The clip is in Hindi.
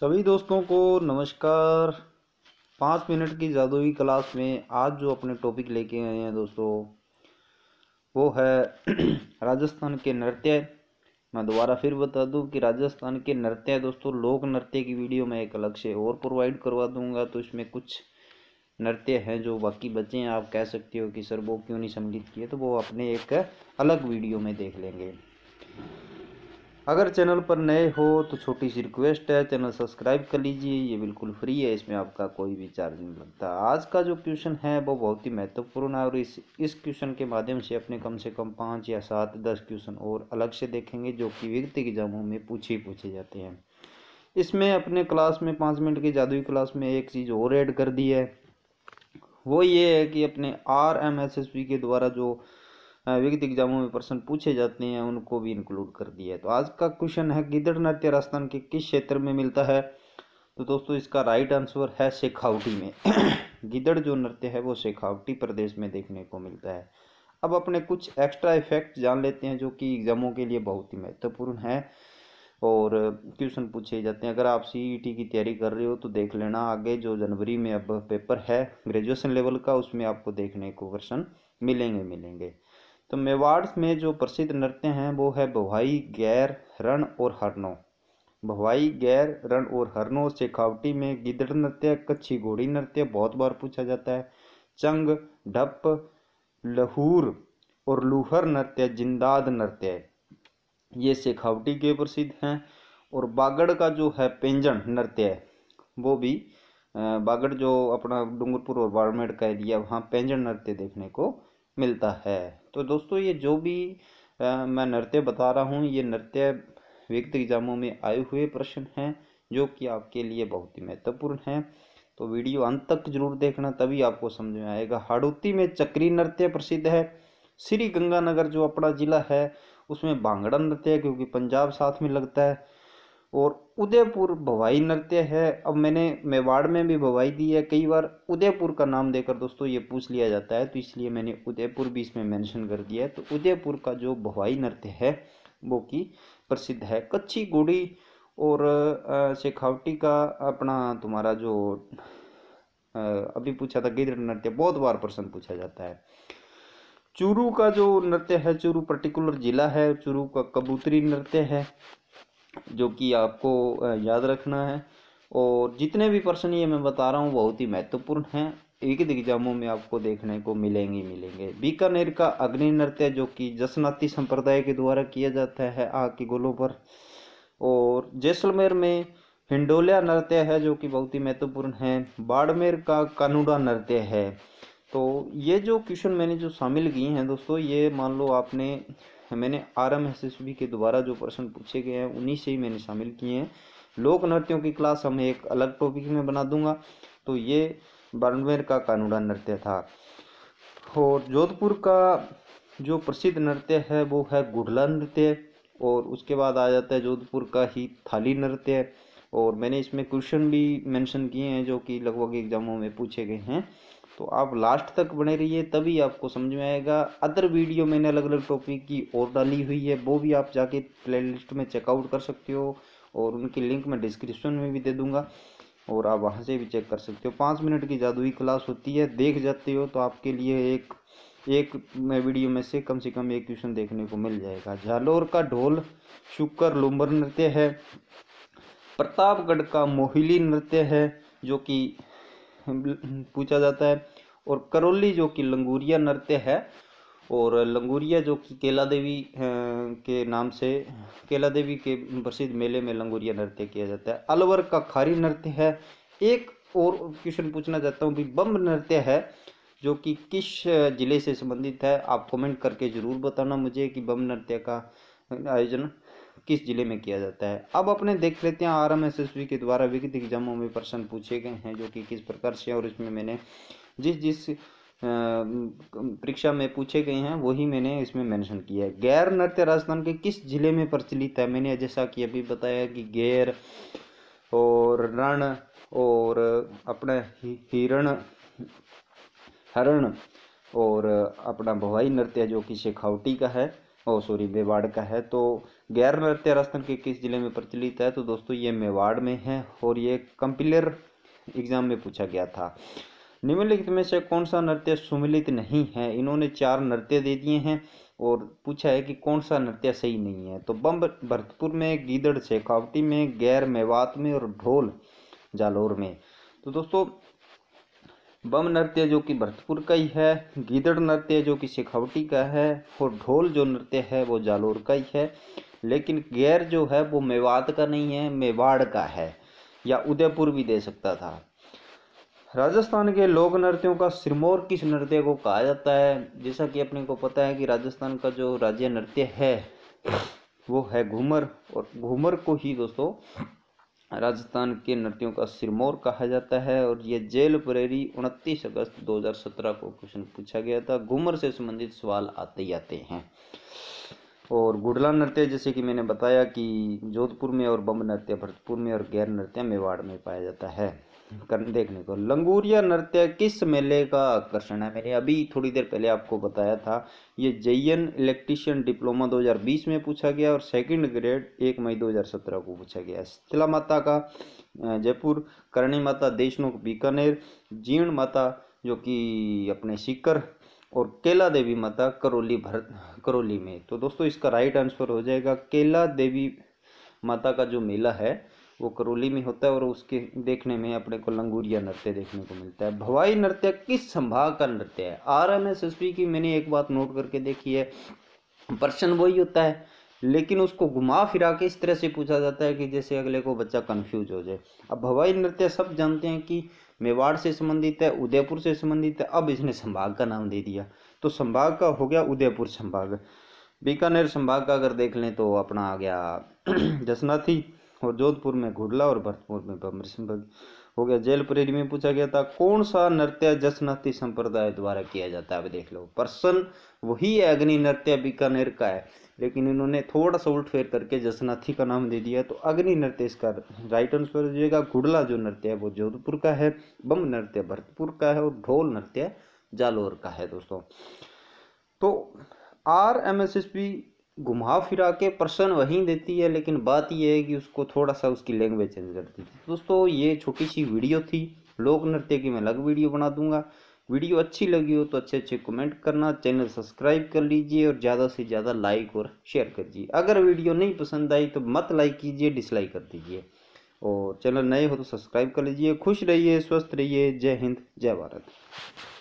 सभी दोस्तों को नमस्कार पाँच मिनट की जादुई क्लास में आज जो अपने टॉपिक लेके आए हैं दोस्तों वो है राजस्थान के नृत्य मैं दोबारा फिर बता दूं कि राजस्थान के नृत्य दोस्तों लोक नृत्य की वीडियो मैं एक अलग से और प्रोवाइड करवा दूंगा तो इसमें कुछ नृत्य हैं जो बाकी बचे हैं आप कह सकते हो कि सर वो क्यों नहीं सम्मिलित किए तो वो अपने एक अलग वीडियो में देख लेंगे अगर चैनल पर नए हो तो छोटी सी रिक्वेस्ट है चैनल सब्सक्राइब कर लीजिए ये बिल्कुल फ्री है इसमें आपका कोई भी चार्ज नहीं लगता आज का जो क्वेश्चन है वो बहुत ही महत्वपूर्ण है और इस इस क्वेश्चन के माध्यम से अपने कम से कम पाँच या सात दस क्वेश्चन और अलग से देखेंगे जो कि विगत एग्जामों में पूछे पूछे जाते हैं इसमें अपने क्लास में पाँच मिनट की जादुई क्लास में एक चीज़ और एड कर दी है वो ये है कि अपने R M S S P के द्वारा जो विविध एग्जामों में प्रश्न पूछे जाते हैं उनको भी इंक्लूड कर दिया है तो आज का क्वेश्चन है गिदड़ नृत्य राजस्थान के किस क्षेत्र में मिलता है तो दोस्तों इसका राइट आंसर है शेखावटी में गिदड़ जो नृत्य है वो शेखावटी प्रदेश में देखने को मिलता है अब अपने कुछ एक्स्ट्रा इफेक्ट जान लेते हैं जो कि एग्ज़ामों के लिए बहुत ही महत्वपूर्ण है और क्वेश्चन पूछे जाते हैं अगर आप सीईटी e की तैयारी कर रहे हो तो देख लेना आगे जो जनवरी में अब पेपर है ग्रेजुएशन लेवल का उसमें आपको देखने को क्वेश्चन मिलेंगे मिलेंगे तो मेवाड़ में जो प्रसिद्ध नृत्य हैं वो है बवाई गैर रण और हरनो बवाई गैर रण और हरनो शेखावटी में गिदड़ नृत्य कच्छी घोड़ी नृत्य बहुत बार पूछा जाता है चंग ढप लहूर और लूहर नृत्य जिंदाद नृत्य ये शेखावटी के प्रसिद्ध हैं और बागड़ का जो है पेंजन नृत्य वो भी बागड़ जो अपना डूंगरपुर और बाड़मेड़ का एरिया वहाँ पेंजन नृत्य देखने को मिलता है तो दोस्तों ये जो भी आ, मैं नृत्य बता रहा हूँ ये नृत्य व्यक्ति एग्जामों में आए हुए प्रश्न हैं जो कि आपके लिए बहुत ही महत्वपूर्ण हैं तो वीडियो अंत तक जरूर देखना तभी आपको समझ में आएगा हाड़ौती में चक्री नृत्य प्रसिद्ध है श्री गंगानगर जो अपना ज़िला है उसमें भांगड़ा नृत्य क्योंकि पंजाब साथ में लगता है और उदयपुर भवाई नृत्य है अब मैंने मेवाड़ में भी भवाई दी है कई बार उदयपुर का नाम देकर दोस्तों ये पूछ लिया जाता है तो इसलिए मैंने उदयपुर भी इसमें मेंशन कर दिया है तो उदयपुर का जो भवाई नृत्य है वो कि प्रसिद्ध है कच्ची गुड़ी और शेखावटी का अपना तुम्हारा जो अभी पूछा था गिद्र नृत्य बहुत बार प्रश्न पूछा जाता है चूरू का जो नृत्य है चूरू पर्टिकुलर जिला है चूरू का कबूतरी नृत्य है जो कि आपको याद रखना है और जितने भी प्रश्न ये मैं बता रहा हूँ बहुत ही महत्वपूर्ण हैं एक एग्जामों में आपको देखने को मिलेंगे मिलेंगे बीकानेर का अग्नि नृत्य जो कि जसनाती संप्रदाय के द्वारा किया जाता है आग के गोलों पर और जैसलमेर में हिंडोलिया नृत्य है जो कि बहुत ही महत्वपूर्ण है बाड़मेर का कानूडा नृत्य है तो ये जो क्वेश्चन मैंने जो शामिल किए हैं दोस्तों ये मान लो आपने मैंने R M S S B के द्वारा जो प्रश्न पूछे गए हैं उन्हीं से ही मैंने शामिल किए हैं लोक नृत्यों की क्लास हम एक अलग टॉपिक में बना दूंगा तो ये बाड़मेर का कानूड़ा नृत्य था और जोधपुर का जो प्रसिद्ध नृत्य है वो है गुड़ला नृत्य और उसके बाद आ जाता है जोधपुर का ही थाली नृत्य और मैंने इसमें क्वेश्चन भी मेंशन किए हैं जो कि लगभग एग्जामों में पूछे गए हैं तो आप लास्ट तक बने रहिए तभी आपको समझ में आएगा अदर वीडियो मैंने अलग अलग टॉपिक की और डाली हुई है वो भी आप जाके प्लेलिस्ट में चेकआउट कर सकते हो और उनकी लिंक मैं डिस्क्रिप्शन में भी दे दूंगा और आप वहाँ से भी चेक कर सकते हो पाँच मिनट की जादुई क्लास होती है देख जाते हो तो आपके लिए एक एक वीडियो में से कम से कम एक क्वेश्चन देखने को मिल जाएगा झालोर का ढोल शुक्र लुम्बर नृत्य है प्रतापगढ़ का मोहिली नृत्य है जो कि पूछा जाता है और करौली जो कि लंगूरिया नृत्य है और लंगूरिया जो कि केला देवी के नाम से केला देवी के प्रसिद्ध मेले में लंगूरिया नृत्य किया जाता है अलवर का खारी नृत्य है एक और क्वेश्चन पूछना चाहता हूँ कि बम नृत्य है जो कि किस जिले से संबंधित है आप कमेंट करके ज़रूर बताना मुझे कि बम नृत्य का आयोजन किस जिले में किया जाता है अब अपने देख लेते हैं आर एम एस एस के द्वारा विगत एग्जामों में प्रश्न पूछे गए हैं जो कि किस प्रकार से और इसमें मैंने जिस जिस परीक्षा में पूछे गए हैं वही मैंने इसमें मेंशन किया है गैर नृत्य राजस्थान के किस जिले में प्रचलित है मैंने जैसा कि अभी बताया कि गैर और रण और अपना हिरण हरण और अपना भवाई नृत्य जो कि शेखावटी का है ओ सॉरी मेवाड़ का है तो गैर नृत्य राजस्थान के किस ज़िले में प्रचलित है तो दोस्तों ये मेवाड़ में है और ये कंपिलर एग्जाम में पूछा गया था निम्नलिखित में से कौन सा नृत्य सुमिलित नहीं है इन्होंने चार नृत्य दे दिए हैं और पूछा है कि कौन सा नृत्य सही नहीं है तो बम भरतपुर में गीदड़ शेखावटी में गैर मेवात में और ढोल जालोर में तो दोस्तों बम नृत्य जो कि भरतपुर का ही है गीदड़ नृत्य जो कि शेखावटी का है और ढोल जो नृत्य है वो जालोर का ही है लेकिन गैर जो है वो मेवात का नहीं है मेवाड़ का है या उदयपुर भी दे सकता था राजस्थान के लोक नृत्यों का सिरमौर किस नृत्य को कहा जाता है जैसा कि अपने को पता है कि राजस्थान का जो राज्य नृत्य है वो है घूमर और घूमर को ही दोस्तों राजस्थान के नृत्यों का सिरमौर कहा जाता है और यह जेल प्रेरी उनतीस अगस्त 2017 को क्वेश्चन पूछा गया था घूमर से संबंधित सवाल आते ही आते हैं और गुडला नृत्य जैसे कि मैंने बताया कि जोधपुर में और बम नृत्य भरतपुर में और गैर नृत्य मेवाड़ में पाया जाता है करने देखने को लंगूरिया नृत्य किस मेले का आकर्षण है मैंने अभी थोड़ी देर पहले आपको बताया था ये जयन इलेक्ट्रिशियन डिप्लोमा 2020 में पूछा गया और सेकंड ग्रेड एक मई 2017 को पूछा गया शीतला माता का जयपुर करणी माता देशमुख बीकानेर जीर्ण माता जो कि अपने सीकर और केला देवी माता करौली भरत करौली में तो दोस्तों इसका राइट आंसर हो जाएगा केला देवी माता का जो मेला है वो करोली में होता है और उसके देखने में अपने को लंगूरिया नृत्य देखने को मिलता है भवाई नृत्य किस संभाग का नृत्य है R M S S P की मैंने एक बात नोट करके देखी है प्रश्न वही होता है लेकिन उसको घुमा फिरा के इस तरह से पूछा जाता है कि जैसे अगले को बच्चा कन्फ्यूज हो जाए अब भवाई नृत्य सब जानते हैं कि मेवाड़ से संबंधित है उदयपुर से संबंधित है अब इसने संभाग का नाम दे दिया तो संभाग का हो गया उदयपुर संभाग बीकानेर संभाग का अगर देख लें तो अपना आ गया जसनाथी और जोधपुर में घुड़ला और भरतपुर में भमर हो गया जेल परेड में पूछा गया था कौन सा नृत्य जसनाती संप्रदाय द्वारा किया जाता है अब देख लो पर्सन वही अग्नि नृत्य बीकानेर का है लेकिन इन्होंने थोड़ा सा उल्ट फेर करके जसनाथी का नाम दे दिया तो अग्नि नृत्य इसका राइट आंसर हो जाएगा घुड़ला जो नृत्य है वो जोधपुर का है बम नृत्य भरतपुर का है और ढोल नृत्य जालोर का है दोस्तों तो R M S S P घुमा फिरा के पर्सन वहीं देती है लेकिन बात यह है कि उसको थोड़ा सा उसकी लैंग्वेज चेंज करती थी दोस्तों ये छोटी सी वीडियो थी लोक नृत्य की मैं अलग वीडियो बना दूंगा वीडियो अच्छी लगी हो तो अच्छे अच्छे कमेंट करना चैनल सब्सक्राइब कर लीजिए और ज़्यादा से ज़्यादा लाइक और शेयर कर दीजिए अगर वीडियो नहीं पसंद आई तो मत लाइक कीजिए डिसलाइक कर दीजिए और चैनल नए हो तो सब्सक्राइब कर लीजिए खुश रहिए स्वस्थ रहिए जय हिंद जय भारत